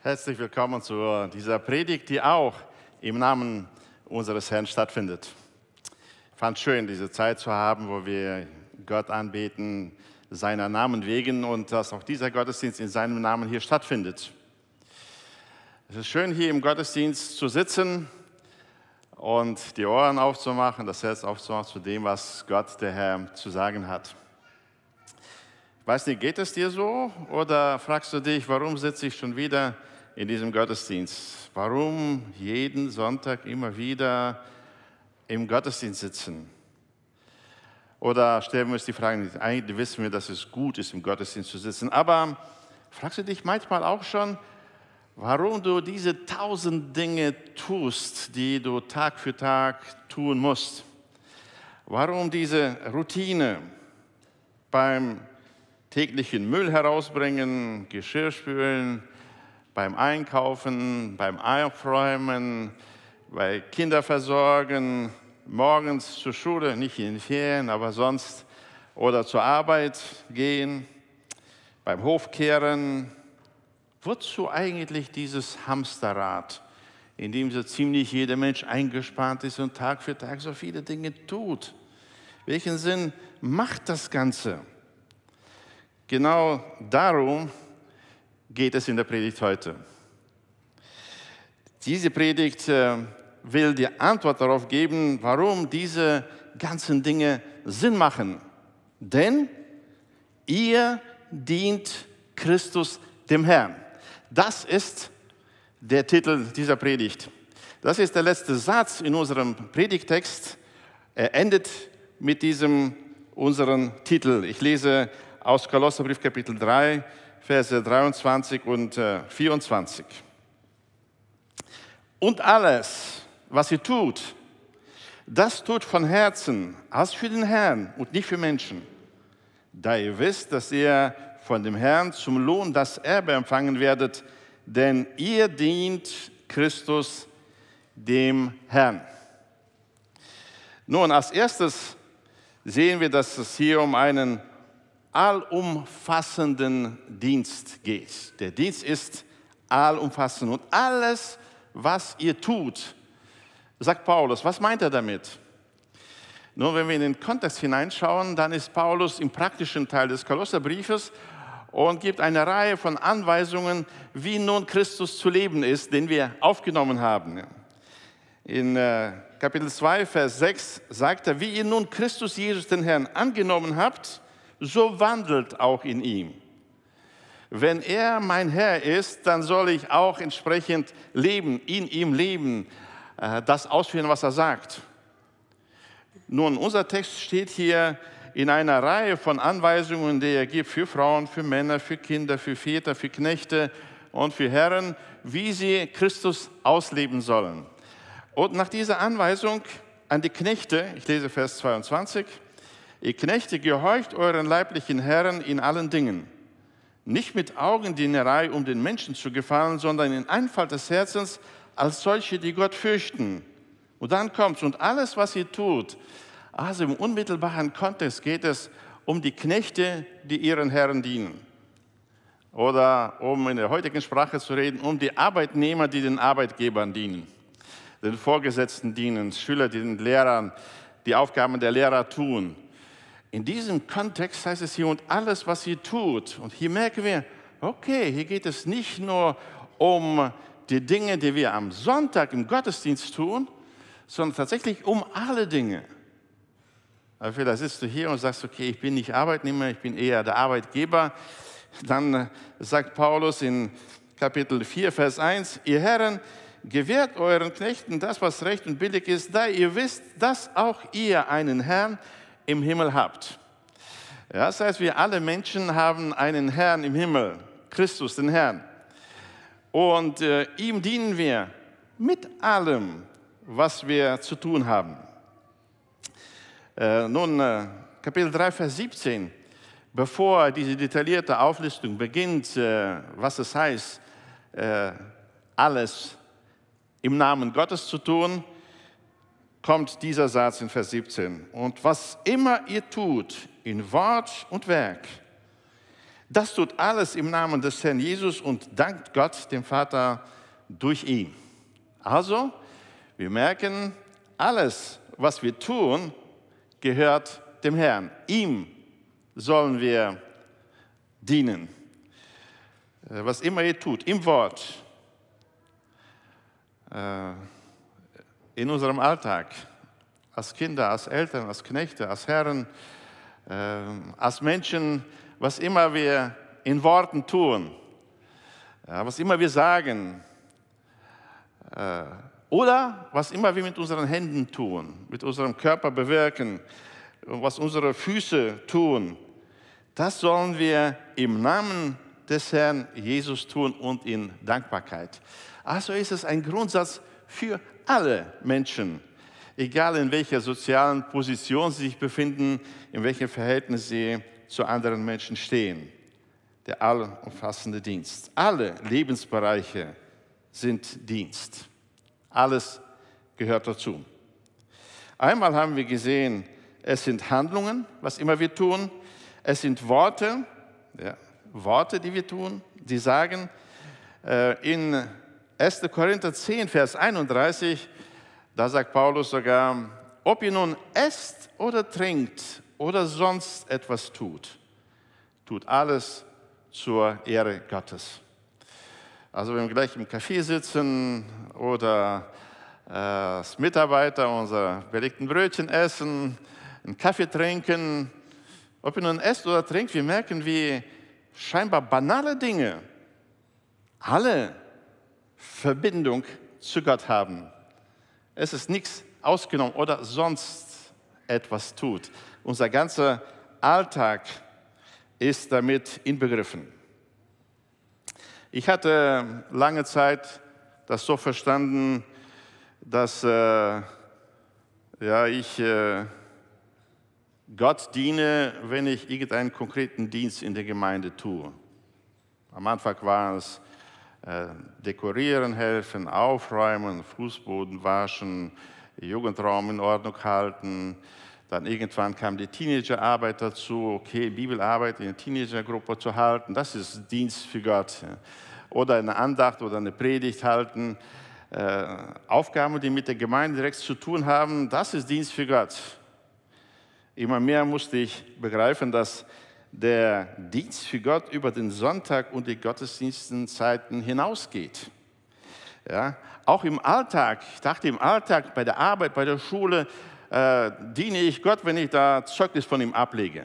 Herzlich willkommen zu dieser Predigt, die auch im Namen unseres Herrn stattfindet. Ich fand schön, diese Zeit zu haben, wo wir Gott anbeten, seiner Namen wegen und dass auch dieser Gottesdienst in seinem Namen hier stattfindet. Es ist schön, hier im Gottesdienst zu sitzen und die Ohren aufzumachen, das Herz aufzumachen zu dem, was Gott, der Herr, zu sagen hat. Ich weiß nicht, geht es dir so oder fragst du dich, warum sitze ich schon wieder in diesem Gottesdienst. Warum jeden Sonntag immer wieder im Gottesdienst sitzen? Oder stellen wir uns die Frage, eigentlich wissen wir, dass es gut ist, im Gottesdienst zu sitzen. Aber fragst du dich manchmal auch schon, warum du diese tausend Dinge tust, die du Tag für Tag tun musst? Warum diese Routine beim täglichen Müll herausbringen, Geschirr spülen, beim Einkaufen, beim Aufräumen, bei Kinderversorgen, morgens zur Schule, nicht in den Ferien, aber sonst, oder zur Arbeit gehen, beim Hofkehren. Wozu eigentlich dieses Hamsterrad, in dem so ziemlich jeder Mensch eingespannt ist und Tag für Tag so viele Dinge tut? Welchen Sinn macht das Ganze? Genau darum geht es in der Predigt heute. Diese Predigt äh, will die Antwort darauf geben, warum diese ganzen Dinge Sinn machen. Denn ihr dient Christus dem Herrn. Das ist der Titel dieser Predigt. Das ist der letzte Satz in unserem Predigtext. Er endet mit diesem unseren Titel. Ich lese aus Kolosserbrief Kapitel 3, Verse 23 und 24. Äh, und alles, was ihr tut, das tut von Herzen, als für den Herrn und nicht für Menschen, da ihr wisst, dass ihr von dem Herrn zum Lohn das Erbe empfangen werdet, denn ihr dient Christus dem Herrn. Nun, als erstes sehen wir, dass es hier um einen allumfassenden Dienst geht. Der Dienst ist allumfassend und alles, was ihr tut, sagt Paulus. Was meint er damit? Nur wenn wir in den Kontext hineinschauen, dann ist Paulus im praktischen Teil des Kolosserbriefes und gibt eine Reihe von Anweisungen, wie nun Christus zu leben ist, den wir aufgenommen haben. In äh, Kapitel 2, Vers 6 sagt er, wie ihr nun Christus Jesus, den Herrn, angenommen habt, so wandelt auch in ihm. Wenn er mein Herr ist, dann soll ich auch entsprechend leben, in ihm leben, äh, das ausführen, was er sagt. Nun, unser Text steht hier in einer Reihe von Anweisungen, die er gibt für Frauen, für Männer, für Kinder, für Väter, für Knechte und für Herren, wie sie Christus ausleben sollen. Und nach dieser Anweisung an die Knechte, ich lese Vers 22, ihr Knechte gehorcht euren leiblichen Herren in allen Dingen, nicht mit Augendienerei, um den Menschen zu gefallen, sondern in Einfalt des Herzens als solche, die Gott fürchten. Und dann kommt's und alles, was ihr tut, also im unmittelbaren Kontext geht es um die Knechte, die ihren Herren dienen. Oder um in der heutigen Sprache zu reden, um die Arbeitnehmer, die den Arbeitgebern dienen, den Vorgesetzten dienen, Schüler, die den Lehrern, die Aufgaben der Lehrer tun. In diesem Kontext heißt es hier, und alles, was ihr tut. Und hier merken wir, okay, hier geht es nicht nur um die Dinge, die wir am Sonntag im Gottesdienst tun, sondern tatsächlich um alle Dinge. Aber vielleicht sitzt du hier und sagst, okay, ich bin nicht Arbeitnehmer, ich bin eher der Arbeitgeber. Dann sagt Paulus in Kapitel 4, Vers 1, ihr Herren, gewährt euren Knechten das, was recht und billig ist, da ihr wisst, dass auch ihr einen Herrn, im Himmel habt. das heißt, wir alle Menschen haben einen Herrn im Himmel, Christus, den Herrn. Und äh, ihm dienen wir mit allem, was wir zu tun haben. Äh, nun, äh, Kapitel 3, Vers 17, bevor diese detaillierte Auflistung beginnt, äh, was es heißt, äh, alles im Namen Gottes zu tun, kommt dieser Satz in Vers 17. Und was immer ihr tut, in Wort und Werk, das tut alles im Namen des Herrn Jesus und dankt Gott, dem Vater, durch ihn. Also, wir merken, alles, was wir tun, gehört dem Herrn. Ihm sollen wir dienen. Äh, was immer ihr tut, im Wort. Äh, in unserem Alltag, als Kinder, als Eltern, als Knechte, als Herren, äh, als Menschen, was immer wir in Worten tun, äh, was immer wir sagen äh, oder was immer wir mit unseren Händen tun, mit unserem Körper bewirken, was unsere Füße tun, das sollen wir im Namen des Herrn Jesus tun und in Dankbarkeit. Also ist es ein Grundsatz für alle Menschen, egal in welcher sozialen Position sie sich befinden, in welchem Verhältnis sie zu anderen Menschen stehen. Der allumfassende Dienst. Alle Lebensbereiche sind Dienst. Alles gehört dazu. Einmal haben wir gesehen, es sind Handlungen, was immer wir tun. Es sind Worte, ja, Worte, die wir tun, die sagen, äh, in 1. Korinther 10, Vers 31, da sagt Paulus sogar, ob ihr nun esst oder trinkt oder sonst etwas tut, tut alles zur Ehre Gottes. Also wenn wir gleich im Café sitzen oder äh, als Mitarbeiter unser belegten Brötchen essen, einen Kaffee trinken, ob ihr nun esst oder trinkt, wir merken, wie scheinbar banale Dinge alle Verbindung zu Gott haben. Es ist nichts ausgenommen oder sonst etwas tut. Unser ganzer Alltag ist damit inbegriffen. Ich hatte lange Zeit das so verstanden, dass äh, ja, ich äh, Gott diene, wenn ich irgendeinen konkreten Dienst in der Gemeinde tue. Am Anfang war es äh, dekorieren helfen, aufräumen, Fußboden waschen, Jugendraum in Ordnung halten. Dann irgendwann kam die Teenagerarbeit dazu, okay, Bibelarbeit in der Teenagergruppe zu halten, das ist Dienst für Gott. Oder eine Andacht oder eine Predigt halten. Äh, Aufgaben, die mit der Gemeinde direkt zu tun haben, das ist Dienst für Gott. Immer mehr musste ich begreifen, dass der Dienst für Gott über den Sonntag und die Gottesdienstenzeiten hinausgeht. Ja, auch im Alltag, ich dachte im Alltag, bei der Arbeit, bei der Schule, äh, diene ich Gott, wenn ich da Zeugnis von ihm ablege.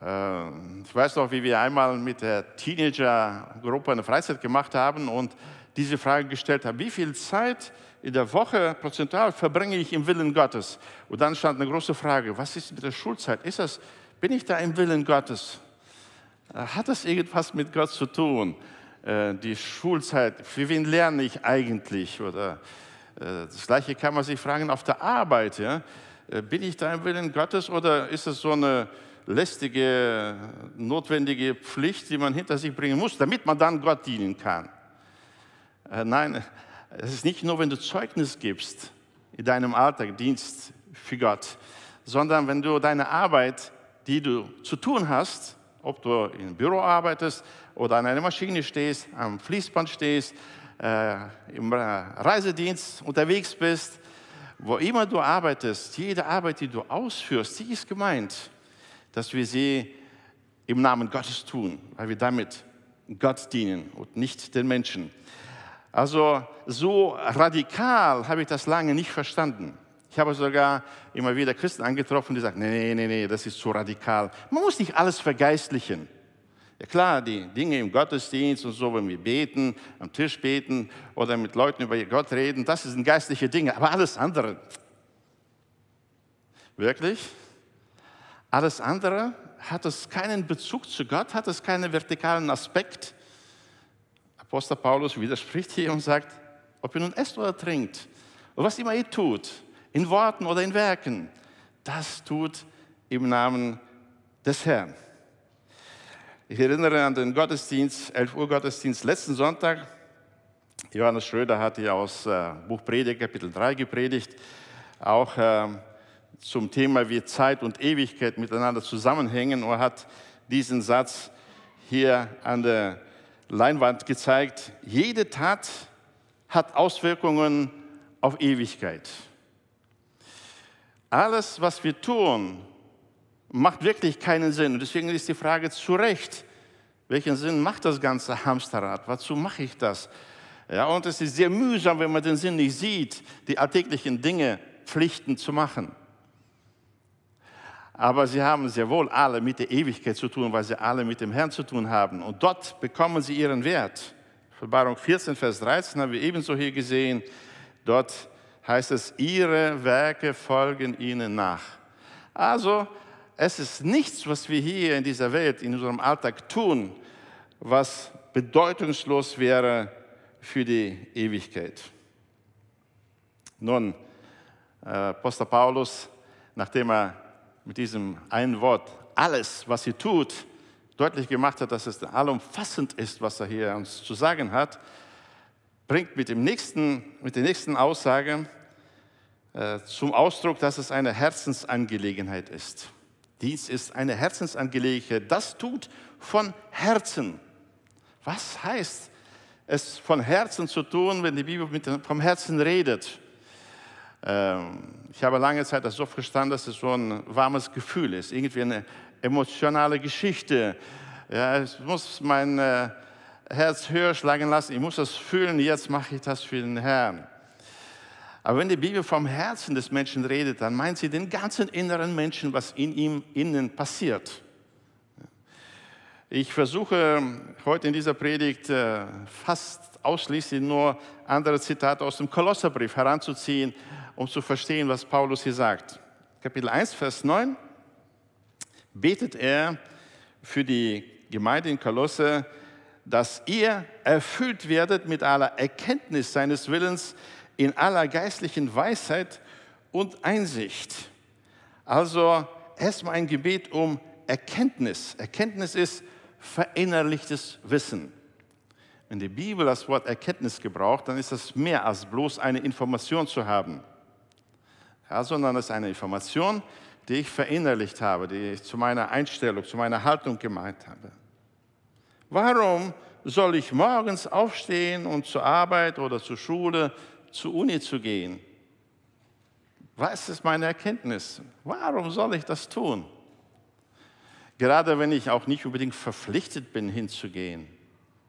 Äh, ich weiß noch, wie wir einmal mit der Teenager-Gruppe eine Freizeit gemacht haben und diese Frage gestellt haben, wie viel Zeit in der Woche prozentual verbringe ich im Willen Gottes? Und dann stand eine große Frage, was ist mit der Schulzeit? Ist das, bin ich da im Willen Gottes? Äh, hat das irgendwas mit Gott zu tun? Äh, die Schulzeit, für wen lerne ich eigentlich? Oder äh, das Gleiche kann man sich fragen auf der Arbeit. Ja? Bin ich da im Willen Gottes oder ist es so eine lästige, notwendige Pflicht, die man hinter sich bringen muss, damit man dann Gott dienen kann? Nein, es ist nicht nur, wenn du Zeugnis gibst in deinem Alltag, Dienst für Gott, sondern wenn du deine Arbeit, die du zu tun hast, ob du im Büro arbeitest oder an einer Maschine stehst, am Fließband stehst, äh, im Reisedienst unterwegs bist, wo immer du arbeitest, jede Arbeit, die du ausführst, die ist gemeint, dass wir sie im Namen Gottes tun, weil wir damit Gott dienen und nicht den Menschen. Also so radikal habe ich das lange nicht verstanden. Ich habe sogar immer wieder Christen angetroffen, die sagen, nee, nee, nee, das ist zu radikal. Man muss nicht alles vergeistlichen. Ja klar, die Dinge im Gottesdienst und so, wenn wir beten, am Tisch beten oder mit Leuten über Gott reden, das sind geistliche Dinge, aber alles andere. Wirklich? Alles andere hat es keinen Bezug zu Gott, hat es keinen vertikalen Aspekt. Apostel Paulus widerspricht hier und sagt, ob ihr nun esst oder trinkt, und was immer ihr tut, in Worten oder in Werken, das tut im Namen des Herrn. Ich erinnere an den Gottesdienst, 11 Uhr Gottesdienst letzten Sonntag. Johannes Schröder hat hier aus äh, Buch Predigt, Kapitel 3 gepredigt, auch äh, zum Thema, wie Zeit und Ewigkeit miteinander zusammenhängen. Und er hat diesen Satz hier an der Leinwand gezeigt, jede Tat hat Auswirkungen auf Ewigkeit. Alles, was wir tun, macht wirklich keinen Sinn. Und deswegen ist die Frage zu Recht, welchen Sinn macht das ganze Hamsterrad? Wozu mache ich das? Ja, und es ist sehr mühsam, wenn man den Sinn nicht sieht, die alltäglichen Dinge Pflichten zu machen aber sie haben sehr wohl alle mit der Ewigkeit zu tun, weil sie alle mit dem Herrn zu tun haben. Und dort bekommen sie ihren Wert. Verbarung 14, Vers 13 haben wir ebenso hier gesehen. Dort heißt es, ihre Werke folgen ihnen nach. Also, es ist nichts, was wir hier in dieser Welt, in unserem Alltag tun, was bedeutungslos wäre für die Ewigkeit. Nun, äh, Apostel Paulus, nachdem er mit diesem einen Wort alles, was sie tut, deutlich gemacht hat, dass es allumfassend ist, was er hier uns zu sagen hat, bringt mit, dem nächsten, mit der nächsten Aussage äh, zum Ausdruck, dass es eine Herzensangelegenheit ist. Dies ist eine Herzensangelegenheit. Das tut von Herzen. Was heißt es von Herzen zu tun, wenn die Bibel mit, vom Herzen redet? Ähm, ich habe lange Zeit das so verstanden, dass es so ein warmes Gefühl ist, irgendwie eine emotionale Geschichte. Ja, ich muss mein äh, Herz höher schlagen lassen, ich muss das fühlen, jetzt mache ich das für den Herrn. Aber wenn die Bibel vom Herzen des Menschen redet, dann meint sie den ganzen inneren Menschen, was in ihm innen passiert. Ich versuche heute in dieser Predigt äh, fast ausschließlich nur andere Zitate aus dem Kolosserbrief heranzuziehen, um zu verstehen, was Paulus hier sagt. Kapitel 1, Vers 9 betet er für die Gemeinde in Kolosse, dass ihr erfüllt werdet mit aller Erkenntnis seines Willens, in aller geistlichen Weisheit und Einsicht. Also erstmal ein Gebet um Erkenntnis. Erkenntnis ist verinnerlichtes Wissen. Wenn die Bibel das Wort Erkenntnis gebraucht, dann ist das mehr als bloß eine Information zu haben ja, sondern es ist eine Information, die ich verinnerlicht habe, die ich zu meiner Einstellung, zu meiner Haltung gemeint habe. Warum soll ich morgens aufstehen und zur Arbeit oder zur Schule, zur Uni zu gehen? Was ist meine Erkenntnis? Warum soll ich das tun? Gerade wenn ich auch nicht unbedingt verpflichtet bin, hinzugehen,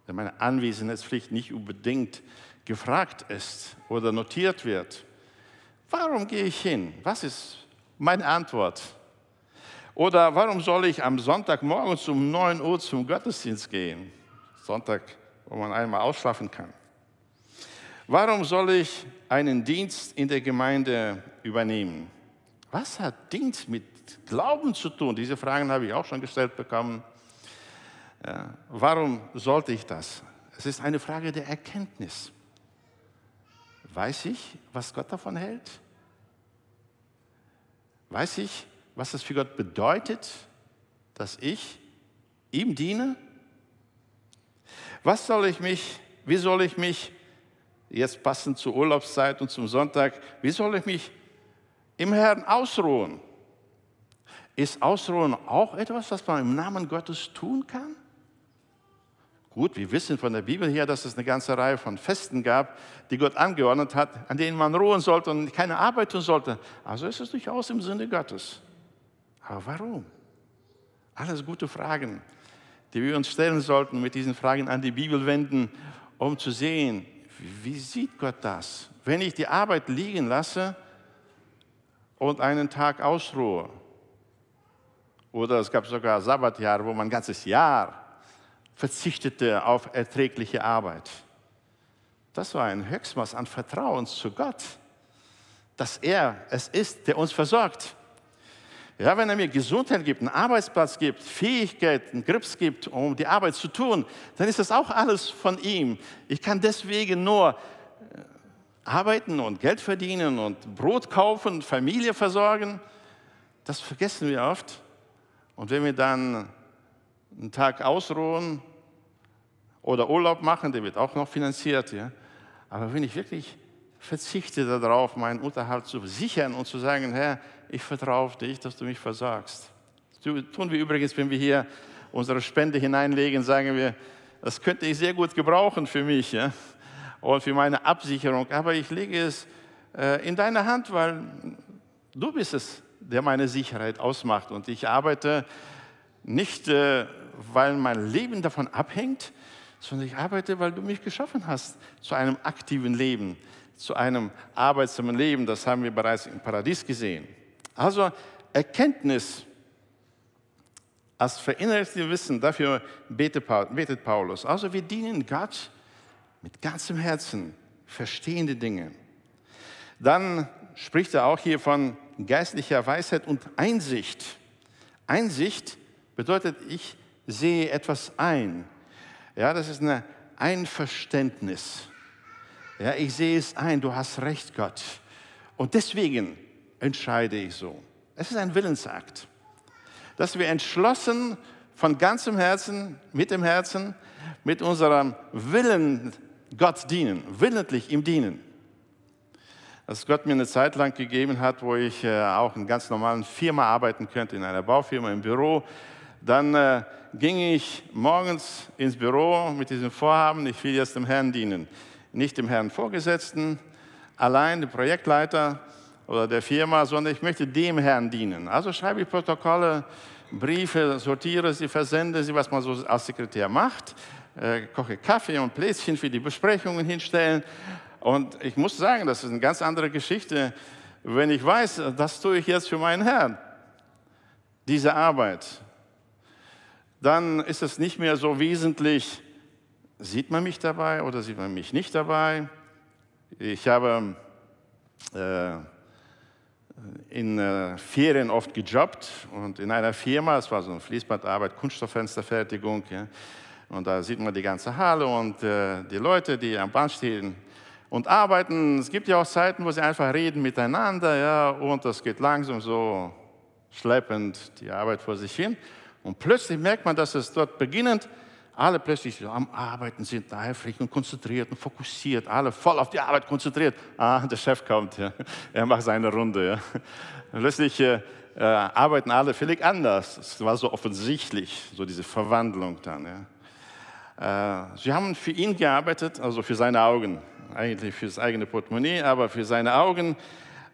wenn meine Anwesenheitspflicht nicht unbedingt gefragt ist oder notiert wird. Warum gehe ich hin? Was ist meine Antwort? Oder warum soll ich am Sonntagmorgen um 9 Uhr zum Gottesdienst gehen? Sonntag, wo man einmal ausschlafen kann. Warum soll ich einen Dienst in der Gemeinde übernehmen? Was hat Dienst mit Glauben zu tun? Diese Fragen habe ich auch schon gestellt bekommen. Ja, äh, warum sollte ich das? Es ist eine Frage der Erkenntnis. Weiß ich, was Gott davon hält? Weiß ich, was das für Gott bedeutet, dass ich ihm diene? Was soll ich mich, wie soll ich mich, jetzt passend zur Urlaubszeit und zum Sonntag, wie soll ich mich im Herrn ausruhen? Ist Ausruhen auch etwas, was man im Namen Gottes tun kann? Gut, wir wissen von der Bibel her, dass es eine ganze Reihe von Festen gab, die Gott angeordnet hat, an denen man ruhen sollte und keine Arbeit tun sollte. Also ist es durchaus im Sinne Gottes. Aber warum? Alles gute Fragen, die wir uns stellen sollten, mit diesen Fragen an die Bibel wenden, um zu sehen, wie sieht Gott das? Wenn ich die Arbeit liegen lasse und einen Tag ausruhe, oder es gab sogar Sabbatjahre, wo man ein ganzes Jahr verzichtete auf erträgliche Arbeit. Das war ein Höchstmaß an Vertrauen zu Gott, dass er es ist, der uns versorgt. Ja, wenn er mir Gesundheit gibt, einen Arbeitsplatz gibt, Fähigkeiten, Grips gibt, um die Arbeit zu tun, dann ist das auch alles von ihm. Ich kann deswegen nur äh, arbeiten und Geld verdienen und Brot kaufen, Familie versorgen. Das vergessen wir oft. Und wenn wir dann einen Tag ausruhen oder Urlaub machen, der wird auch noch finanziert. Ja? Aber wenn ich wirklich verzichte darauf, meinen Unterhalt zu sichern und zu sagen, Herr, ich vertraue auf dich, dass du mich versorgst. Das tun wir übrigens, wenn wir hier unsere Spende hineinlegen, sagen wir, das könnte ich sehr gut gebrauchen für mich ja? und für meine Absicherung, aber ich lege es äh, in deine Hand, weil du bist es, der meine Sicherheit ausmacht. Und ich arbeite nicht äh, weil mein Leben davon abhängt, sondern ich arbeite, weil du mich geschaffen hast zu einem aktiven Leben, zu einem arbeitsamen Leben. Das haben wir bereits im Paradies gesehen. Also Erkenntnis als verinnerlichtes Wissen, dafür betet Paulus. Also wir dienen Gott mit ganzem Herzen, verstehende Dinge. Dann spricht er auch hier von geistlicher Weisheit und Einsicht. Einsicht bedeutet, ich sehe etwas ein. Ja, das ist ein Einverständnis. Ja, ich sehe es ein, du hast recht, Gott. Und deswegen entscheide ich so. Es ist ein Willensakt, dass wir entschlossen von ganzem Herzen, mit dem Herzen, mit unserem Willen Gott dienen, willentlich ihm dienen. Dass Gott mir eine Zeit lang gegeben hat, wo ich äh, auch in ganz normalen Firma arbeiten könnte, in einer Baufirma, im Büro, dann äh, ging ich morgens ins Büro mit diesem Vorhaben, ich will jetzt dem Herrn dienen. Nicht dem Herrn Vorgesetzten, allein dem Projektleiter oder der Firma, sondern ich möchte dem Herrn dienen. Also schreibe ich Protokolle, Briefe, sortiere sie, versende sie, was man so als Sekretär macht, äh, koche Kaffee und Plätzchen für die Besprechungen hinstellen. Und ich muss sagen, das ist eine ganz andere Geschichte, wenn ich weiß, äh, das tue ich jetzt für meinen Herrn. Diese Arbeit, dann ist es nicht mehr so wesentlich, sieht man mich dabei oder sieht man mich nicht dabei. Ich habe äh, in äh, Ferien oft gejobbt und in einer Firma, es war so eine Fließbandarbeit, Kunststofffensterfertigung, ja, und da sieht man die ganze Halle und äh, die Leute, die am Band stehen und arbeiten. Es gibt ja auch Zeiten, wo sie einfach reden miteinander, ja, und das geht langsam so schleppend die Arbeit vor sich hin. Und plötzlich merkt man, dass es dort beginnend alle plötzlich so am Arbeiten sind, eifrig und konzentriert und fokussiert, alle voll auf die Arbeit konzentriert. Ah, der Chef kommt, ja. er macht seine Runde. Ja. Plötzlich äh, äh, arbeiten alle völlig anders. Es war so offensichtlich, so diese Verwandlung dann. Ja. Äh, sie haben für ihn gearbeitet, also für seine Augen, eigentlich für das eigene Portemonnaie, aber für seine Augen.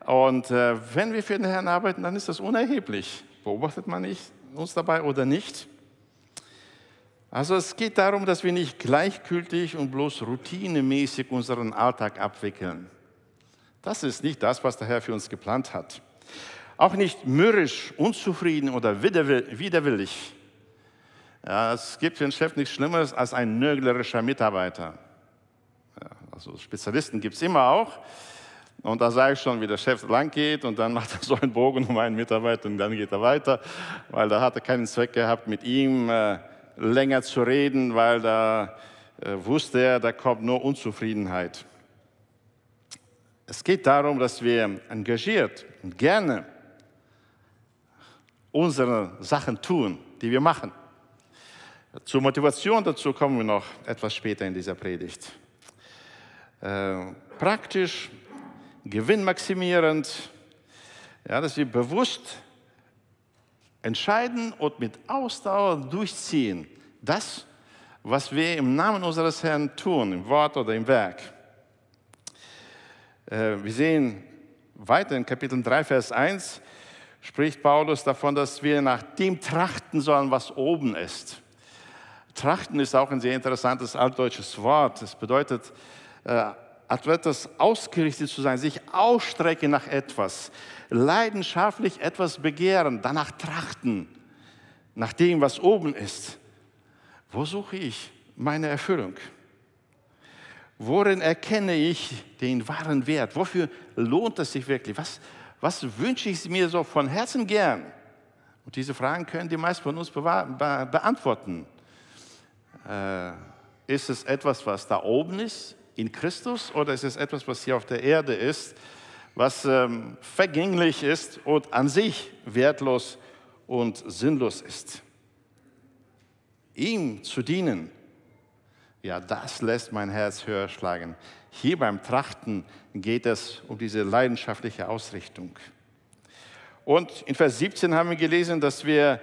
Und äh, wenn wir für den Herrn arbeiten, dann ist das unerheblich. Beobachtet man nicht? uns dabei oder nicht? Also es geht darum, dass wir nicht gleichgültig und bloß routinemäßig unseren Alltag abwickeln. Das ist nicht das, was der Herr für uns geplant hat. Auch nicht mürrisch, unzufrieden oder widerwillig. Ja, es gibt für den Chef nichts Schlimmeres als ein nörglerischer Mitarbeiter. Ja, also Spezialisten gibt es immer auch. Und da sage ich schon, wie der Chef lang geht und dann macht er so einen Bogen um einen Mitarbeiter und dann geht er weiter, weil da hat er keinen Zweck gehabt, mit ihm äh, länger zu reden, weil da äh, wusste er, da kommt nur Unzufriedenheit. Es geht darum, dass wir engagiert und gerne unsere Sachen tun, die wir machen. Zur Motivation dazu kommen wir noch etwas später in dieser Predigt. Äh, praktisch gewinnmaximierend, ja, dass wir bewusst entscheiden und mit Ausdauer durchziehen, das, was wir im Namen unseres Herrn tun, im Wort oder im Werk. Äh, wir sehen weiter in Kapitel 3, Vers 1, spricht Paulus davon, dass wir nach dem trachten sollen, was oben ist. Trachten ist auch ein sehr interessantes altdeutsches Wort. Es bedeutet äh, auf etwas ausgerichtet zu sein, sich ausstrecken nach etwas, leidenschaftlich etwas begehren, danach trachten, nach dem, was oben ist. Wo suche ich meine Erfüllung? Worin erkenne ich den wahren Wert? Wofür lohnt es sich wirklich? Was, was wünsche ich mir so von Herzen gern? Und diese Fragen können die meisten von uns be be beantworten. Äh, ist es etwas, was da oben ist? in Christus oder ist es etwas, was hier auf der Erde ist, was ähm, vergänglich ist und an sich wertlos und sinnlos ist? Ihm zu dienen, ja, das lässt mein Herz höher schlagen. Hier beim Trachten geht es um diese leidenschaftliche Ausrichtung. Und in Vers 17 haben wir gelesen, dass wir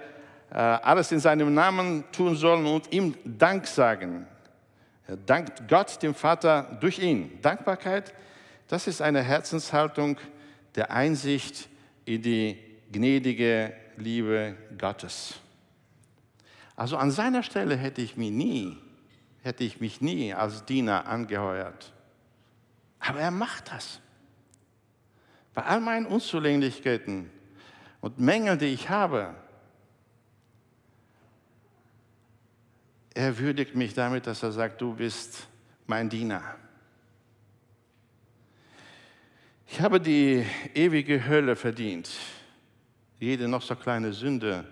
äh, alles in seinem Namen tun sollen und ihm Dank sagen. Er dankt Gott, dem Vater, durch ihn. Dankbarkeit, das ist eine Herzenshaltung der Einsicht in die gnädige Liebe Gottes. Also an seiner Stelle hätte ich mich nie, hätte ich mich nie als Diener angeheuert. Aber er macht das. Bei all meinen Unzulänglichkeiten und Mängeln, die ich habe, er würdigt mich damit, dass er sagt, du bist mein Diener. Ich habe die ewige Hölle verdient. Jede noch so kleine Sünde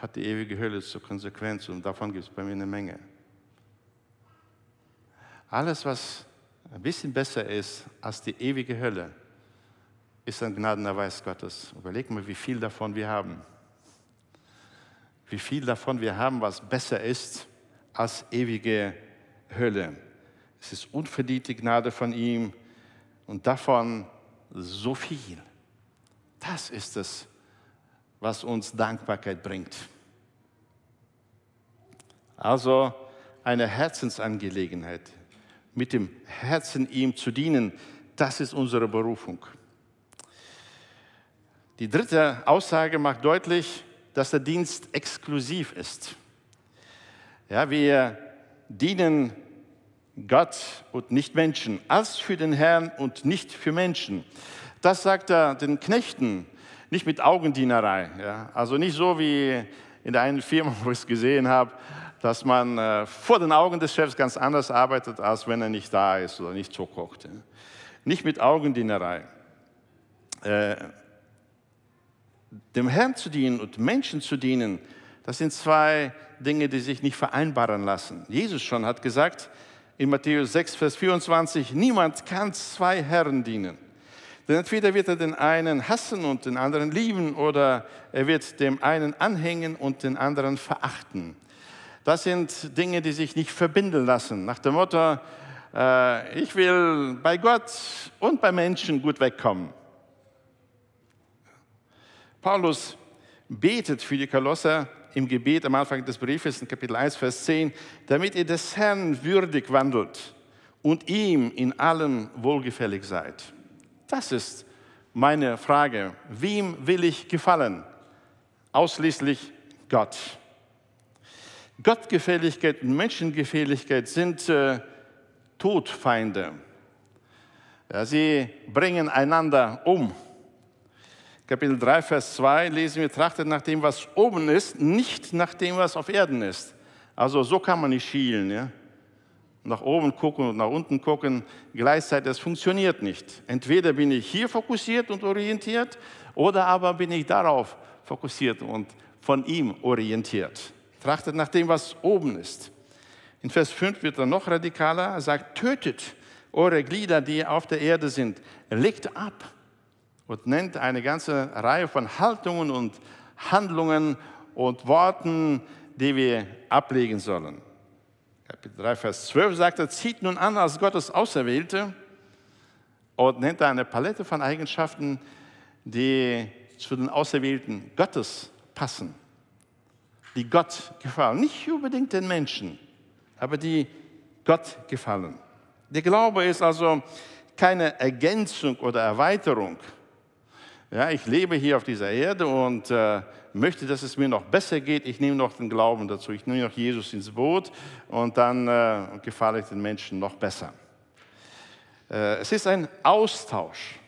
hat die ewige Hölle zur Konsequenz und davon gibt es bei mir eine Menge. Alles, was ein bisschen besser ist als die ewige Hölle, ist ein Gnadenerweis Gottes. Überleg mal, wie viel davon wir haben. Wie viel davon wir haben, was besser ist als ewige Hölle. Es ist unverdiente Gnade von ihm und davon so viel. Das ist es, was uns Dankbarkeit bringt. Also eine Herzensangelegenheit, mit dem Herzen ihm zu dienen, das ist unsere Berufung. Die dritte Aussage macht deutlich, dass der Dienst exklusiv ist. Ja, wir dienen Gott und nicht Menschen, als für den Herrn und nicht für Menschen. Das sagt er den Knechten, nicht mit Augendienerei. Ja? Also nicht so wie in der einen Firma, wo ich es gesehen habe, dass man äh, vor den Augen des Chefs ganz anders arbeitet, als wenn er nicht da ist oder nicht so kocht. Ja? Nicht mit Augendienerei. Äh, dem Herrn zu dienen und Menschen zu dienen, das sind zwei Dinge, die sich nicht vereinbaren lassen. Jesus schon hat gesagt in Matthäus 6, Vers 24, niemand kann zwei Herren dienen. Denn entweder wird er den einen hassen und den anderen lieben oder er wird dem einen anhängen und den anderen verachten. Das sind Dinge, die sich nicht verbinden lassen. Nach dem Motto, äh, ich will bei Gott und bei Menschen gut wegkommen. Paulus betet für die Kolosser im Gebet am Anfang des Briefes in Kapitel 1, Vers 10, damit ihr des Herrn würdig wandelt und ihm in allem wohlgefällig seid. Das ist meine Frage. Wem will ich gefallen? Ausschließlich Gott. Gottgefälligkeit und Menschengefälligkeit sind äh, Todfeinde. Ja, sie bringen einander um. Kapitel 3, Vers 2 lesen wir, trachtet nach dem, was oben ist, nicht nach dem, was auf Erden ist. Also so kann man nicht schielen. Ja? Nach oben gucken und nach unten gucken, gleichzeitig, das funktioniert nicht. Entweder bin ich hier fokussiert und orientiert, oder aber bin ich darauf fokussiert und von ihm orientiert. Trachtet nach dem, was oben ist. In Vers 5 wird er noch radikaler, er sagt, tötet eure Glieder, die auf der Erde sind, legt ab und nennt eine ganze Reihe von Haltungen und Handlungen und Worten, die wir ablegen sollen. Kapitel 3, Vers 12 sagt er, zieht nun an als Gottes Auserwählte und nennt eine Palette von Eigenschaften, die zu den Auserwählten Gottes passen, die Gott gefallen. Nicht unbedingt den Menschen, aber die Gott gefallen. Der Glaube ist also keine Ergänzung oder Erweiterung ja, ich lebe hier auf dieser Erde und äh, möchte, dass es mir noch besser geht. Ich nehme noch den Glauben dazu. Ich nehme noch Jesus ins Boot und dann äh, gefalle ich den Menschen noch besser. Äh, es ist ein Austausch,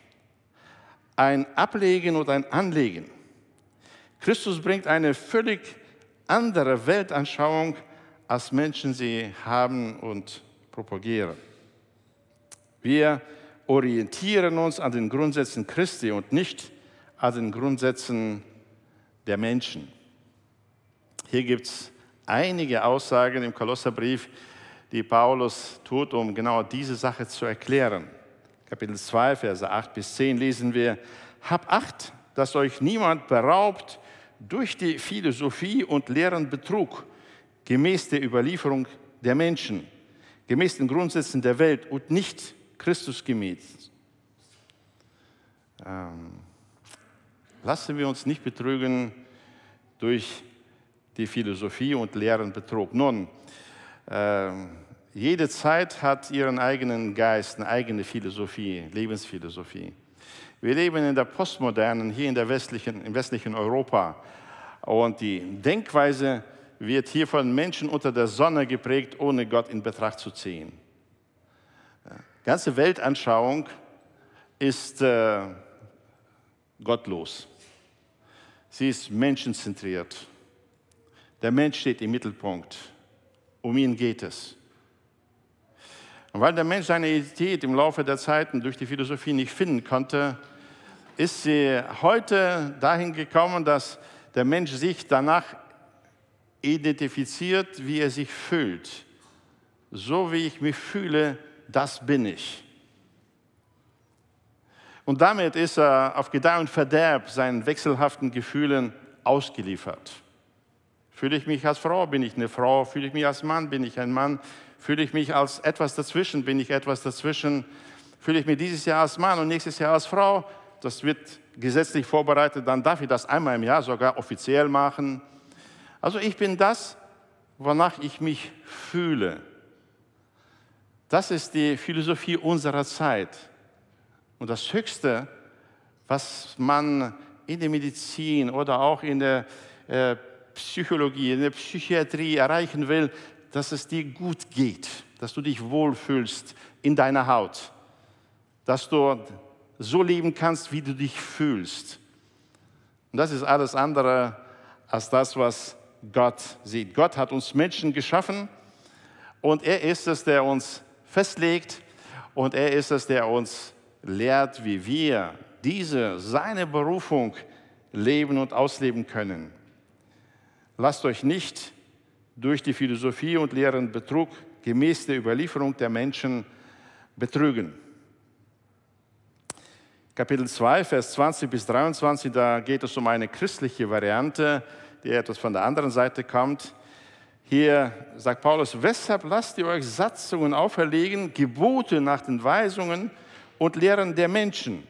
ein Ablegen und ein Anlegen. Christus bringt eine völlig andere Weltanschauung, als Menschen sie haben und propagieren. Wir orientieren uns an den Grundsätzen Christi und nicht als den Grundsätzen der Menschen. Hier gibt es einige Aussagen im Kolosserbrief, die Paulus tut, um genau diese Sache zu erklären. Kapitel 2, Verse 8 bis 10 lesen wir, Hab acht, dass euch niemand beraubt durch die Philosophie und Lehren Betrug, gemäß der Überlieferung der Menschen, gemäß den Grundsätzen der Welt und nicht Christus gemäß. Ähm, Lassen wir uns nicht betrügen durch die Philosophie und leeren Betrug. Nun, äh, jede Zeit hat ihren eigenen Geist, eine eigene Philosophie, Lebensphilosophie. Wir leben in der postmodernen, hier in der westlichen, im westlichen Europa. Und die Denkweise wird hier von Menschen unter der Sonne geprägt, ohne Gott in Betracht zu ziehen. Die äh, ganze Weltanschauung ist äh, gottlos. Sie ist menschenzentriert. Der Mensch steht im Mittelpunkt. Um ihn geht es. Und weil der Mensch seine Identität im Laufe der Zeiten durch die Philosophie nicht finden konnte, ist sie heute dahin gekommen, dass der Mensch sich danach identifiziert, wie er sich fühlt. So wie ich mich fühle, das bin ich. Und damit ist er auf Gedeih und Verderb seinen wechselhaften Gefühlen ausgeliefert. Fühle ich mich als Frau, bin ich eine Frau. Fühle ich mich als Mann, bin ich ein Mann. Fühle ich mich als etwas dazwischen, bin ich etwas dazwischen. Fühle ich mich dieses Jahr als Mann und nächstes Jahr als Frau. Das wird gesetzlich vorbereitet, dann darf ich das einmal im Jahr sogar offiziell machen. Also ich bin das, wonach ich mich fühle. Das ist die Philosophie unserer Zeit. Und das Höchste, was man in der Medizin oder auch in der äh, Psychologie, in der Psychiatrie erreichen will, dass es dir gut geht, dass du dich wohlfühlst in deiner Haut, dass du so leben kannst, wie du dich fühlst. Und das ist alles andere als das, was Gott sieht. Gott hat uns Menschen geschaffen und er ist es, der uns festlegt und er ist es, der uns lehrt, wie wir diese, seine Berufung leben und ausleben können. Lasst euch nicht durch die Philosophie und Lehren Betrug gemäß der Überlieferung der Menschen betrügen. Kapitel 2, Vers 20 bis 23, da geht es um eine christliche Variante, die etwas von der anderen Seite kommt. Hier sagt Paulus, weshalb lasst ihr euch Satzungen auferlegen, Gebote nach den Weisungen, und Lehren der Menschen,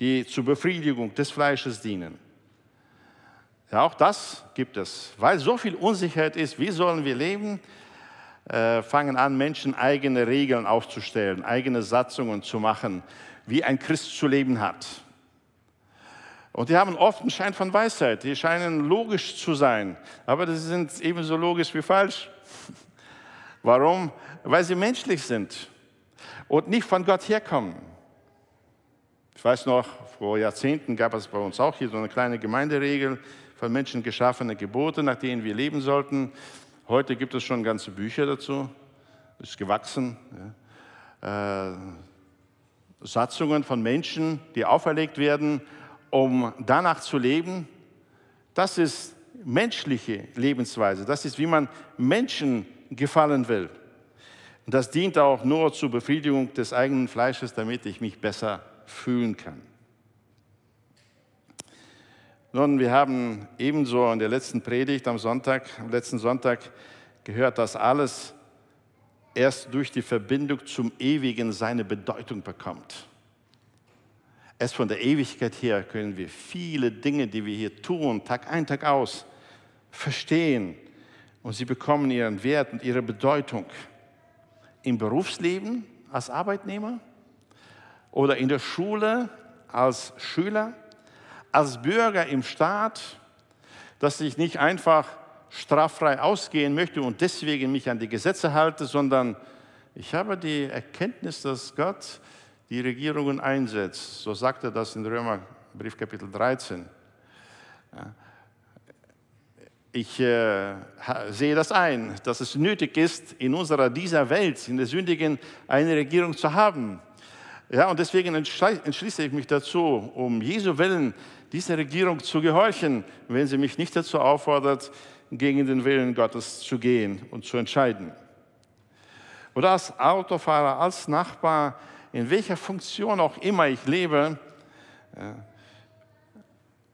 die zur Befriedigung des Fleisches dienen. Ja, auch das gibt es. Weil so viel Unsicherheit ist, wie sollen wir leben, äh, fangen an, Menschen eigene Regeln aufzustellen, eigene Satzungen zu machen, wie ein Christ zu leben hat. Und die haben oft einen Schein von Weisheit, die scheinen logisch zu sein, aber sie sind ebenso logisch wie falsch. Warum? Weil sie menschlich sind und nicht von Gott herkommen. Ich weiß noch, vor Jahrzehnten gab es bei uns auch hier so eine kleine Gemeinderegel von Menschen geschaffene Gebote, nach denen wir leben sollten. Heute gibt es schon ganze Bücher dazu, ist gewachsen. Ja. Äh, Satzungen von Menschen, die auferlegt werden, um danach zu leben. Das ist menschliche Lebensweise. Das ist, wie man Menschen gefallen will. Und das dient auch nur zur Befriedigung des eigenen Fleisches, damit ich mich besser fühlen kann. Nun, wir haben ebenso in der letzten Predigt am Sonntag, am letzten Sonntag gehört, dass alles erst durch die Verbindung zum Ewigen seine Bedeutung bekommt. Erst von der Ewigkeit her können wir viele Dinge, die wir hier tun, Tag ein, Tag aus, verstehen. Und sie bekommen ihren Wert und ihre Bedeutung im Berufsleben als Arbeitnehmer oder in der Schule als Schüler, als Bürger im Staat, dass ich nicht einfach straffrei ausgehen möchte und deswegen mich an die Gesetze halte, sondern ich habe die Erkenntnis, dass Gott die Regierungen einsetzt. So sagt er das in Römerbrief Kapitel 13 ich äh, sehe das ein, dass es nötig ist, in unserer dieser Welt, in der sündigen, eine Regierung zu haben. Ja, und deswegen entschließe ich mich dazu, um Jesu Willen dieser Regierung zu gehorchen, wenn sie mich nicht dazu auffordert, gegen den Willen Gottes zu gehen und zu entscheiden. Oder als Autofahrer, als Nachbar, in welcher Funktion auch immer ich lebe, äh,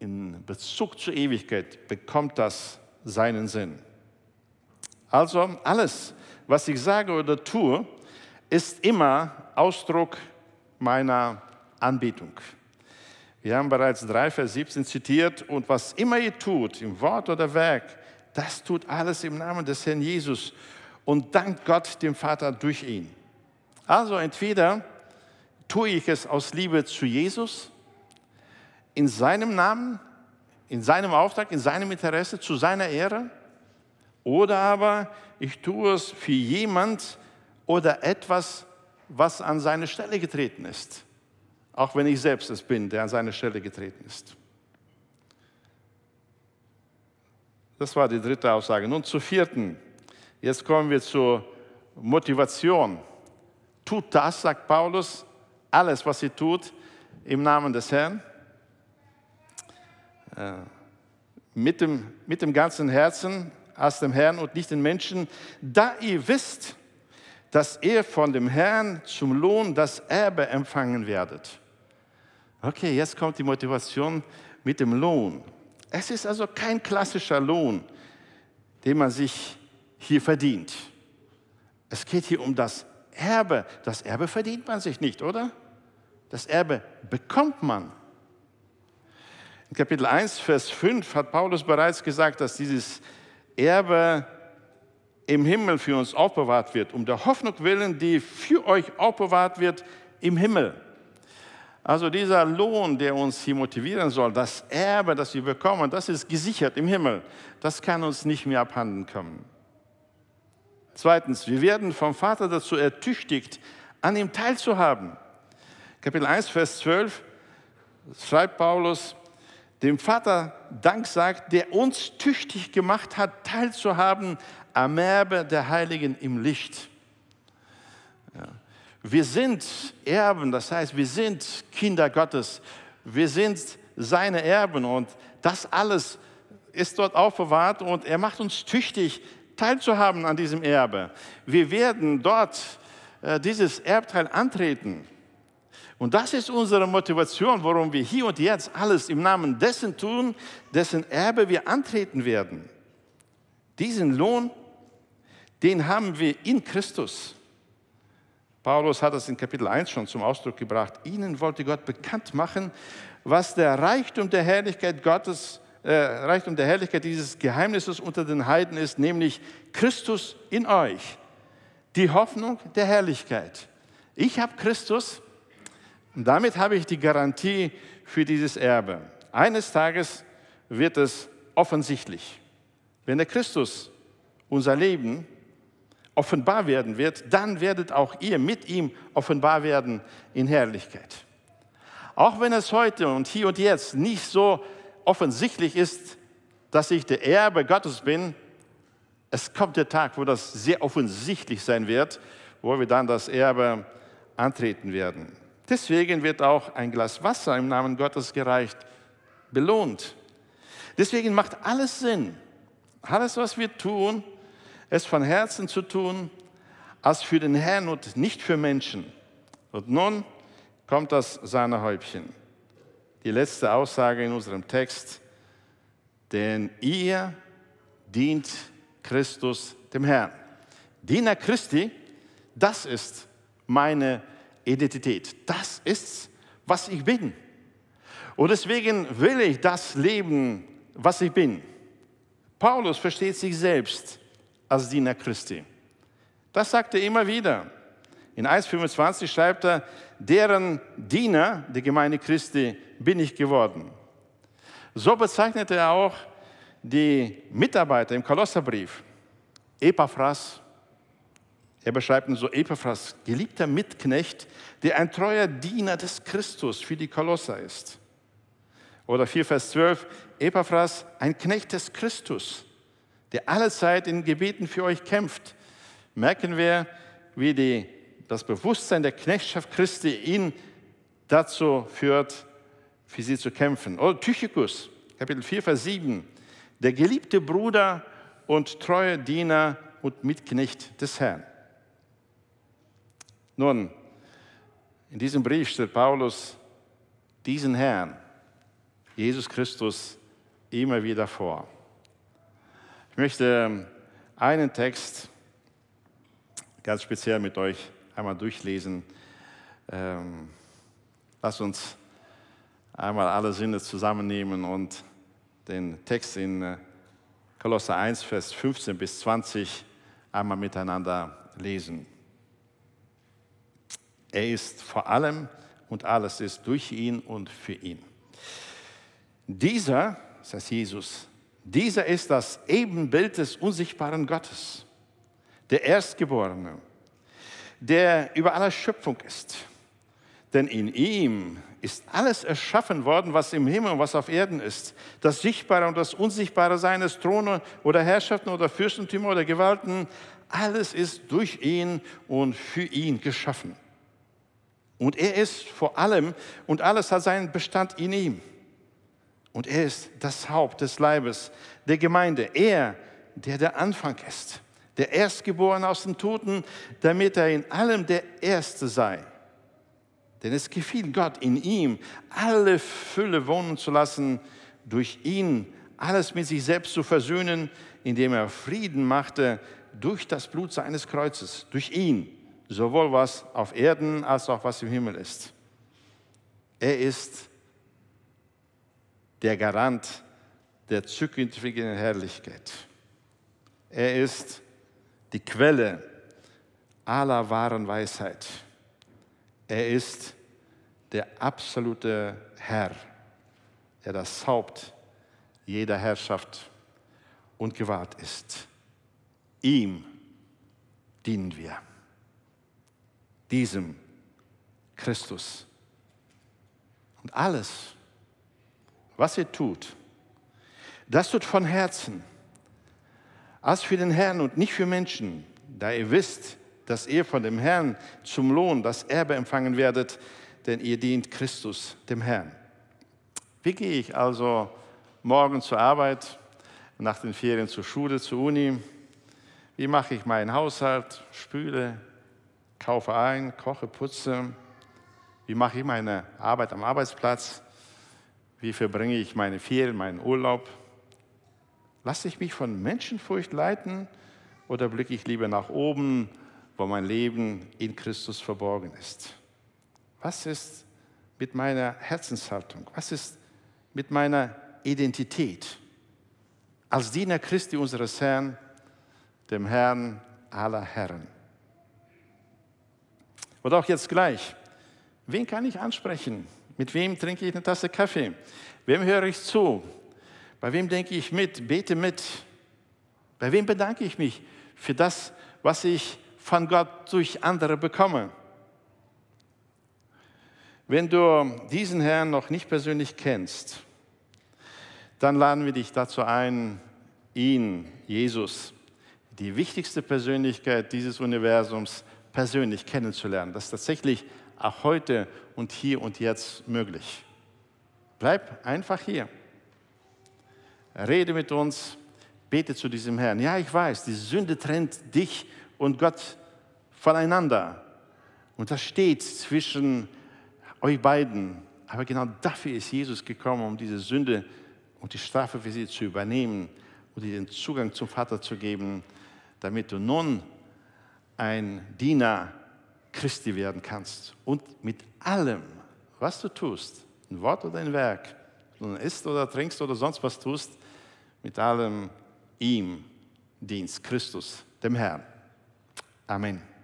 in Bezug zur Ewigkeit bekommt das seinen Sinn. Also alles, was ich sage oder tue, ist immer Ausdruck meiner Anbetung. Wir haben bereits 3, Vers 17 zitiert, und was immer ihr tut, im Wort oder Werk, das tut alles im Namen des Herrn Jesus und dankt Gott dem Vater durch ihn. Also entweder tue ich es aus Liebe zu Jesus, in seinem Namen in seinem Auftrag, in seinem Interesse, zu seiner Ehre. Oder aber ich tue es für jemand oder etwas, was an seine Stelle getreten ist. Auch wenn ich selbst es bin, der an seine Stelle getreten ist. Das war die dritte Aussage. Nun zur vierten. Jetzt kommen wir zur Motivation. Tut das, sagt Paulus, alles, was ihr tut, im Namen des Herrn, äh, mit, dem, mit dem ganzen Herzen aus dem Herrn und nicht den Menschen, da ihr wisst, dass ihr von dem Herrn zum Lohn das Erbe empfangen werdet. Okay, jetzt kommt die Motivation mit dem Lohn. Es ist also kein klassischer Lohn, den man sich hier verdient. Es geht hier um das Erbe. Das Erbe verdient man sich nicht, oder? Das Erbe bekommt man. In Kapitel 1, Vers 5 hat Paulus bereits gesagt, dass dieses Erbe im Himmel für uns aufbewahrt wird, um der Hoffnung willen, die für euch aufbewahrt wird im Himmel. Also dieser Lohn, der uns hier motivieren soll, das Erbe, das wir bekommen, das ist gesichert im Himmel. Das kann uns nicht mehr abhanden kommen. Zweitens, wir werden vom Vater dazu ertüchtigt, an ihm teilzuhaben. Kapitel 1, Vers 12 schreibt Paulus, dem Vater Dank sagt, der uns tüchtig gemacht hat, teilzuhaben am Erbe der Heiligen im Licht. Ja. Wir sind Erben, das heißt, wir sind Kinder Gottes, wir sind seine Erben und das alles ist dort aufbewahrt und er macht uns tüchtig, teilzuhaben an diesem Erbe. Wir werden dort äh, dieses Erbteil antreten. Und das ist unsere Motivation, warum wir hier und jetzt alles im Namen dessen tun, dessen Erbe wir antreten werden. Diesen Lohn, den haben wir in Christus. Paulus hat das in Kapitel 1 schon zum Ausdruck gebracht. Ihnen wollte Gott bekannt machen, was der Reichtum der Herrlichkeit Gottes, äh, Reichtum der Herrlichkeit dieses Geheimnisses unter den Heiden ist, nämlich Christus in euch, die Hoffnung der Herrlichkeit. Ich habe Christus, und damit habe ich die Garantie für dieses Erbe. Eines Tages wird es offensichtlich. Wenn der Christus unser Leben offenbar werden wird, dann werdet auch ihr mit ihm offenbar werden in Herrlichkeit. Auch wenn es heute und hier und jetzt nicht so offensichtlich ist, dass ich der Erbe Gottes bin, es kommt der Tag, wo das sehr offensichtlich sein wird, wo wir dann das Erbe antreten werden. Deswegen wird auch ein Glas Wasser im Namen Gottes gereicht, belohnt. Deswegen macht alles Sinn, alles, was wir tun, es von Herzen zu tun, als für den Herrn und nicht für Menschen. Und nun kommt das Sahnehäubchen, die letzte Aussage in unserem Text, denn ihr dient Christus dem Herrn. Diener Christi, das ist meine Identität. Das ist, was ich bin. Und deswegen will ich das leben, was ich bin. Paulus versteht sich selbst als Diener Christi. Das sagt er immer wieder. In 1.25 schreibt er, deren Diener, die Gemeinde Christi, bin ich geworden. So bezeichnet er auch die Mitarbeiter im Kolosserbrief. Epaphras, er beschreibt so Epaphras, geliebter Mitknecht, der ein treuer Diener des Christus für die Kolosser ist. Oder 4 Vers 12, Epaphras, ein Knecht des Christus, der allezeit in Gebeten für euch kämpft. Merken wir, wie die, das Bewusstsein der Knechtschaft Christi ihn dazu führt, für sie zu kämpfen. Oder Tychikus, Kapitel 4, Vers 7, der geliebte Bruder und treue Diener und Mitknecht des Herrn. Nun, in diesem Brief stellt Paulus diesen Herrn, Jesus Christus, immer wieder vor. Ich möchte einen Text ganz speziell mit euch einmal durchlesen. Ähm, lasst uns einmal alle Sinne zusammennehmen und den Text in äh, Kolosser 1, Vers 15 bis 20 einmal miteinander lesen. Er ist vor allem und alles ist durch ihn und für ihn. Dieser, das heißt Jesus, dieser ist das Ebenbild des unsichtbaren Gottes, der Erstgeborene, der über aller Schöpfung ist. Denn in ihm ist alles erschaffen worden, was im Himmel und was auf Erden ist. Das Sichtbare und das Unsichtbare seines Throne oder Herrschaften oder Fürstentümer oder Gewalten, alles ist durch ihn und für ihn geschaffen. Und er ist vor allem und alles hat seinen Bestand in ihm. Und er ist das Haupt des Leibes der Gemeinde. Er, der der Anfang ist, der Erstgeborene aus den Toten, damit er in allem der Erste sei. Denn es gefiel Gott in ihm, alle Fülle wohnen zu lassen, durch ihn alles mit sich selbst zu versöhnen, indem er Frieden machte durch das Blut seines Kreuzes, durch ihn sowohl was auf Erden als auch was im Himmel ist. Er ist der Garant der zukünftigen Herrlichkeit. Er ist die Quelle aller wahren Weisheit. Er ist der absolute Herr, der das Haupt jeder Herrschaft und gewahrt ist. Ihm dienen wir diesem Christus. Und alles, was ihr tut, das tut von Herzen, als für den Herrn und nicht für Menschen, da ihr wisst, dass ihr von dem Herrn zum Lohn das Erbe empfangen werdet, denn ihr dient Christus, dem Herrn. Wie gehe ich also morgen zur Arbeit, nach den Ferien zur Schule, zur Uni? Wie mache ich meinen Haushalt, spüle, kaufe ein, koche, putze. Wie mache ich meine Arbeit am Arbeitsplatz? Wie verbringe ich meine Ferien, meinen Urlaub? Lasse ich mich von Menschenfurcht leiten oder blicke ich lieber nach oben, wo mein Leben in Christus verborgen ist? Was ist mit meiner Herzenshaltung? Was ist mit meiner Identität? Als Diener Christi unseres Herrn, dem Herrn aller Herren. Oder auch jetzt gleich. Wen kann ich ansprechen? Mit wem trinke ich eine Tasse Kaffee? Wem höre ich zu? Bei wem denke ich mit? Bete mit. Bei wem bedanke ich mich für das, was ich von Gott durch andere bekomme? Wenn du diesen Herrn noch nicht persönlich kennst, dann laden wir dich dazu ein, ihn, Jesus, die wichtigste Persönlichkeit dieses Universums, persönlich kennenzulernen. Das ist tatsächlich auch heute und hier und jetzt möglich. Bleib einfach hier. Rede mit uns, bete zu diesem Herrn. Ja, ich weiß, die Sünde trennt dich und Gott voneinander. Und das steht zwischen euch beiden. Aber genau dafür ist Jesus gekommen, um diese Sünde und die Strafe für sie zu übernehmen und dir den Zugang zum Vater zu geben, damit du nun ein Diener Christi werden kannst und mit allem, was du tust, ein Wort oder ein Werk, nun isst oder trinkst oder sonst was tust, mit allem ihm Dienst, Christus, dem Herrn. Amen.